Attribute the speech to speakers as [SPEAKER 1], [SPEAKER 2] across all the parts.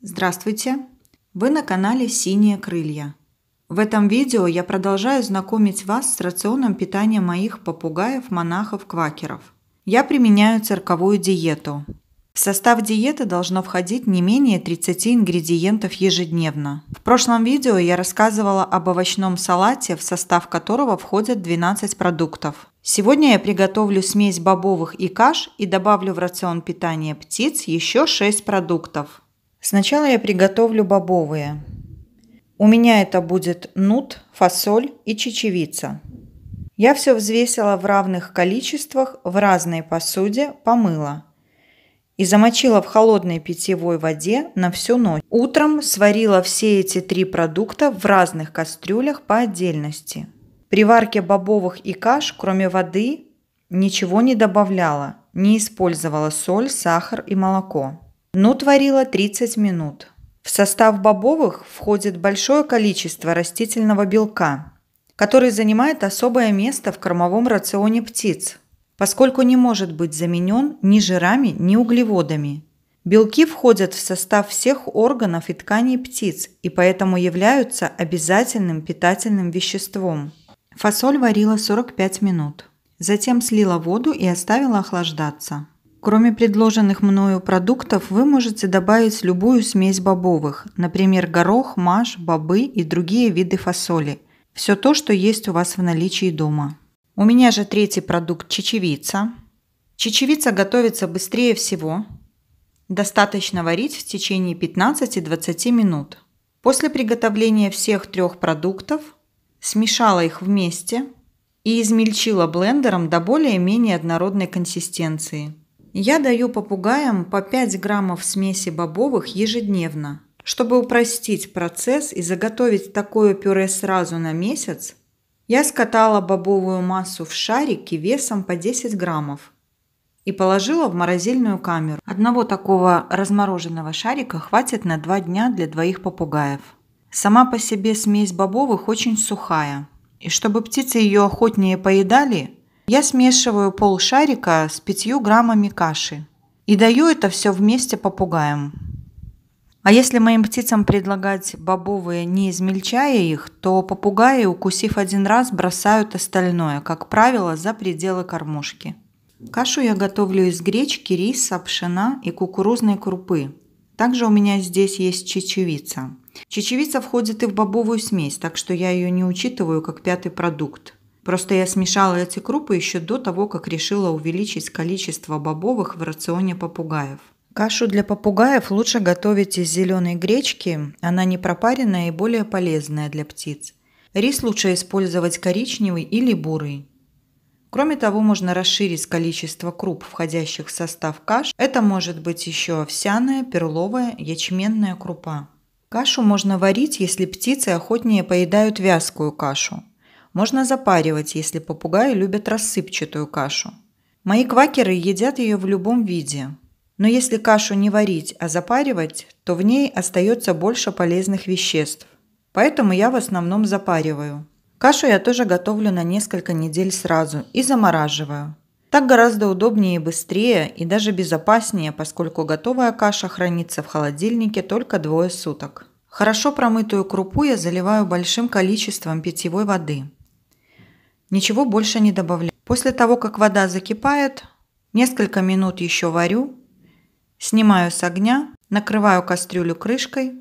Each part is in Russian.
[SPEAKER 1] Здравствуйте! Вы на канале «Синие крылья». В этом видео я продолжаю знакомить вас с рационом питания моих попугаев, монахов, квакеров. Я применяю цирковую диету. В состав диеты должно входить не менее 30 ингредиентов ежедневно. В прошлом видео я рассказывала об овощном салате, в состав которого входят 12 продуктов. Сегодня я приготовлю смесь бобовых и каш и добавлю в рацион питания птиц еще 6 продуктов. Сначала я приготовлю бобовые. У меня это будет нут, фасоль и чечевица. Я все взвесила в равных количествах в разной посуде, помыла и замочила в холодной питьевой воде на всю ночь. Утром сварила все эти три продукта в разных кастрюлях по отдельности. При варке бобовых и каш, кроме воды, ничего не добавляла, не использовала соль, сахар и молоко но творила 30 минут. В состав бобовых входит большое количество растительного белка, который занимает особое место в кормовом рационе птиц, поскольку не может быть заменен ни жирами, ни углеводами. Белки входят в состав всех органов и тканей птиц и поэтому являются обязательным питательным веществом. Фасоль варила 45 минут. Затем слила воду и оставила охлаждаться. Кроме предложенных мною продуктов, вы можете добавить любую смесь бобовых, например, горох, маш, бобы и другие виды фасоли. Все то, что есть у вас в наличии дома. У меня же третий продукт – чечевица. Чечевица готовится быстрее всего. Достаточно варить в течение 15-20 минут. После приготовления всех трех продуктов смешала их вместе и измельчила блендером до более-менее однородной консистенции – я даю попугаям по 5 граммов смеси бобовых ежедневно. Чтобы упростить процесс и заготовить такое пюре сразу на месяц, я скатала бобовую массу в шарики весом по 10 граммов и положила в морозильную камеру. Одного такого размороженного шарика хватит на 2 дня для двоих попугаев. Сама по себе смесь бобовых очень сухая. И чтобы птицы ее охотнее поедали, я смешиваю пол шарика с 5 граммами каши и даю это все вместе попугаем. А если моим птицам предлагать бобовые, не измельчая их, то попугаи, укусив один раз, бросают остальное, как правило, за пределы кормушки. Кашу я готовлю из гречки, риса, пшена и кукурузной крупы. Также у меня здесь есть чечевица. Чечевица входит и в бобовую смесь, так что я ее не учитываю как пятый продукт. Просто я смешала эти крупы еще до того, как решила увеличить количество бобовых в рационе попугаев. Кашу для попугаев лучше готовить из зеленой гречки, она не пропаренная и более полезная для птиц. Рис лучше использовать коричневый или бурый. Кроме того, можно расширить количество круп, входящих в состав каш. Это может быть еще овсяная, перловая, ячменная крупа. Кашу можно варить, если птицы охотнее поедают вязкую кашу. Можно запаривать, если попугаи любят рассыпчатую кашу. Мои квакеры едят ее в любом виде. Но если кашу не варить, а запаривать, то в ней остается больше полезных веществ. Поэтому я в основном запариваю. Кашу я тоже готовлю на несколько недель сразу и замораживаю. Так гораздо удобнее и быстрее, и даже безопаснее, поскольку готовая каша хранится в холодильнике только двое суток. Хорошо промытую крупу я заливаю большим количеством питьевой воды – Ничего больше не добавляю. После того, как вода закипает, несколько минут еще варю, снимаю с огня, накрываю кастрюлю крышкой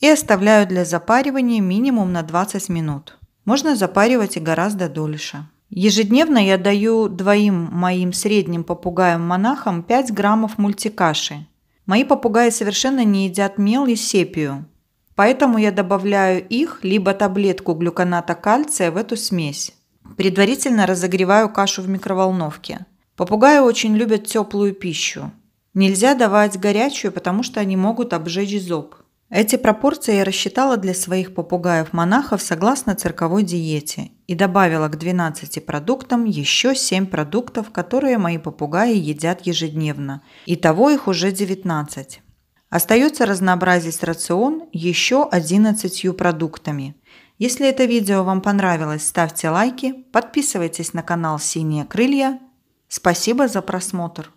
[SPEAKER 1] и оставляю для запаривания минимум на 20 минут. Можно запаривать и гораздо дольше. Ежедневно я даю двоим моим средним попугаям-монахам 5 граммов мультикаши. Мои попугаи совершенно не едят мел и сепию, поэтому я добавляю их либо таблетку глюконата кальция в эту смесь. Предварительно разогреваю кашу в микроволновке. Попугаи очень любят теплую пищу. Нельзя давать горячую, потому что они могут обжечь зоб. Эти пропорции я рассчитала для своих попугаев-монахов согласно цирковой диете и добавила к 12 продуктам еще 7 продуктов, которые мои попугаи едят ежедневно. Итого их уже 19. Остается разнообразить рацион еще 11 продуктами. Если это видео вам понравилось, ставьте лайки, подписывайтесь на канал «Синие крылья». Спасибо за просмотр!